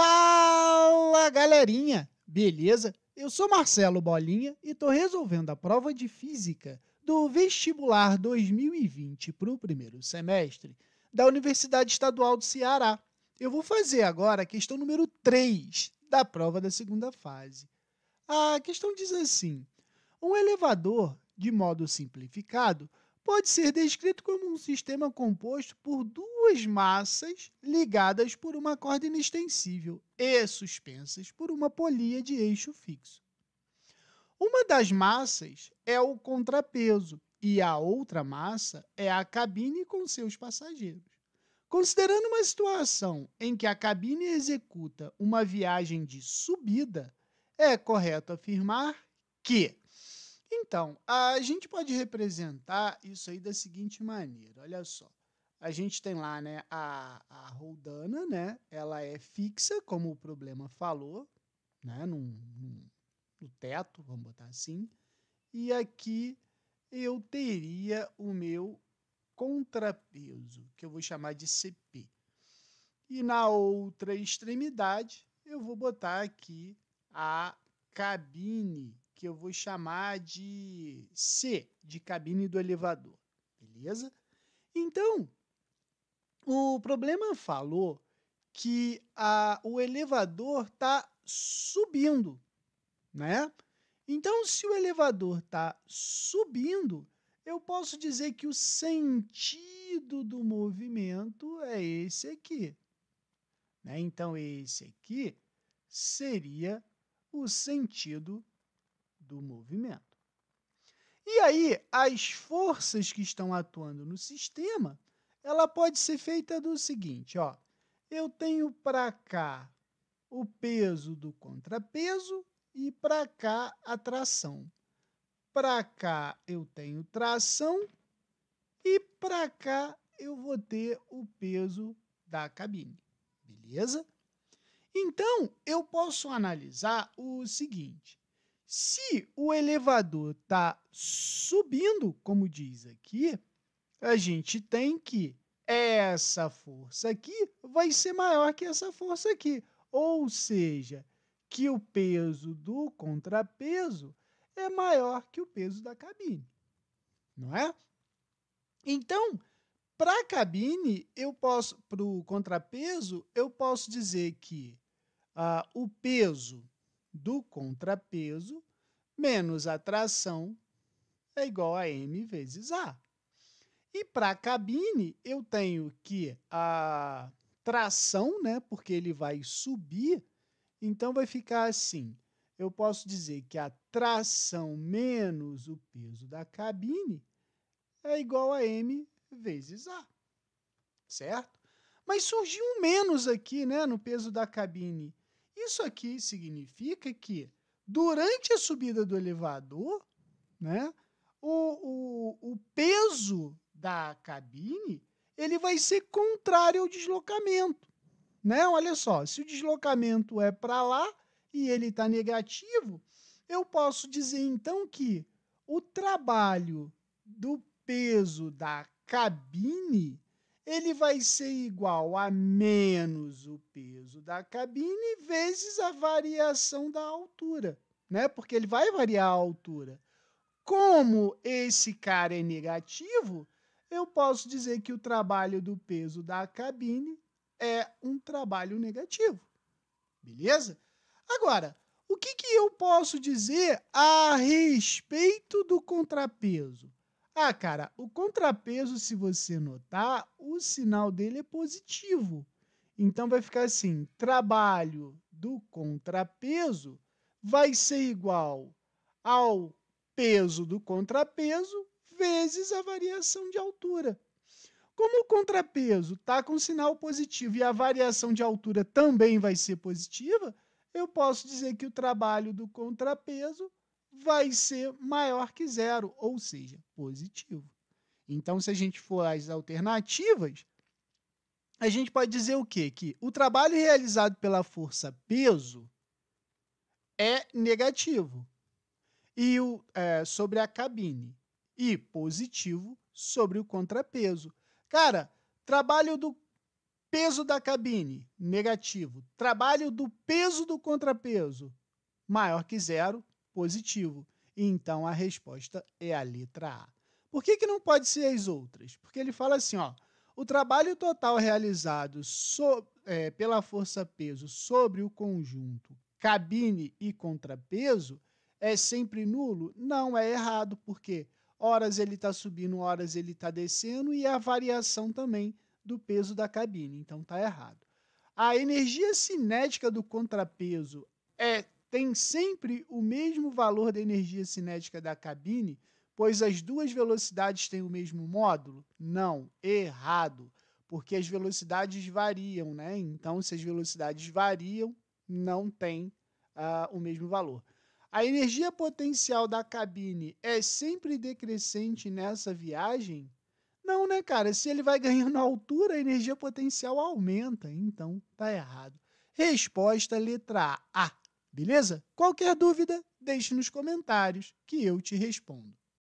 Fala galerinha, beleza? Eu sou Marcelo Bolinha e estou resolvendo a prova de física do vestibular 2020 para o primeiro semestre da Universidade Estadual do Ceará. Eu vou fazer agora a questão número 3 da prova da segunda fase. A questão diz assim: um elevador, de modo simplificado, pode ser descrito como um sistema composto por duas duas massas ligadas por uma corda inextensível e suspensas por uma polia de eixo fixo. Uma das massas é o contrapeso e a outra massa é a cabine com seus passageiros. Considerando uma situação em que a cabine executa uma viagem de subida, é correto afirmar que. Então, a gente pode representar isso aí da seguinte maneira: olha só a gente tem lá, né, a, a Roldana, né? Ela é fixa, como o problema falou, né? no no teto, vamos botar assim. E aqui eu teria o meu contrapeso, que eu vou chamar de CP. E na outra extremidade, eu vou botar aqui a cabine, que eu vou chamar de C, de cabine do elevador. Beleza? Então, o problema falou que a, o elevador está subindo, né? Então, se o elevador está subindo, eu posso dizer que o sentido do movimento é esse aqui. Né? Então, esse aqui seria o sentido do movimento. E aí, as forças que estão atuando no sistema ela pode ser feita do seguinte, ó. Eu tenho para cá o peso do contrapeso e para cá a tração. Para cá eu tenho tração e para cá eu vou ter o peso da cabine. Beleza? Então, eu posso analisar o seguinte: se o elevador está subindo, como diz aqui, a gente tem que essa força aqui vai ser maior que essa força aqui. Ou seja, que o peso do contrapeso é maior que o peso da cabine. Não é? Então, para a cabine, eu posso, para o contrapeso, eu posso dizer que ah, o peso do contrapeso menos a tração é igual a m vezes a. E para a cabine, eu tenho que a tração, né? Porque ele vai subir, então vai ficar assim. Eu posso dizer que a tração menos o peso da cabine é igual a m vezes a. Certo? Mas surgiu um menos aqui, né, no peso da cabine. Isso aqui significa que durante a subida do elevador, né, o, o, o peso da cabine, ele vai ser contrário ao deslocamento. Né? Olha só, se o deslocamento é para lá e ele está negativo, eu posso dizer então que o trabalho do peso da cabine ele vai ser igual a menos o peso da cabine vezes a variação da altura, né? Porque ele vai variar a altura. Como esse cara é negativo, eu posso dizer que o trabalho do peso da cabine é um trabalho negativo. Beleza? Agora, o que, que eu posso dizer a respeito do contrapeso? Ah, cara, o contrapeso, se você notar, o sinal dele é positivo. Então vai ficar assim: trabalho do contrapeso vai ser igual ao peso do contrapeso vezes a variação de altura. Como o contrapeso está com sinal positivo e a variação de altura também vai ser positiva, eu posso dizer que o trabalho do contrapeso vai ser maior que zero, ou seja, positivo. Então, se a gente for às alternativas, a gente pode dizer o quê? Que o trabalho realizado pela força peso é negativo. E o, é, sobre a cabine, e positivo sobre o contrapeso. Cara, trabalho do peso da cabine, negativo. Trabalho do peso do contrapeso, maior que zero, positivo. Então a resposta é a letra A. Por que, que não pode ser as outras? Porque ele fala assim: ó, o trabalho total realizado so, é, pela força-peso sobre o conjunto cabine e contrapeso é sempre nulo? Não, é errado, porque Horas ele está subindo, horas ele está descendo e a variação também do peso da cabine. Então está errado. A energia cinética do contrapeso é tem sempre o mesmo valor da energia cinética da cabine, pois as duas velocidades têm o mesmo módulo? Não, errado, porque as velocidades variam, né? Então, se as velocidades variam, não tem uh, o mesmo valor. A energia potencial da cabine é sempre decrescente nessa viagem? Não, né, cara? Se ele vai ganhando altura, a energia potencial aumenta. Então, tá errado. Resposta letra A. Beleza? Qualquer dúvida, deixe nos comentários que eu te respondo.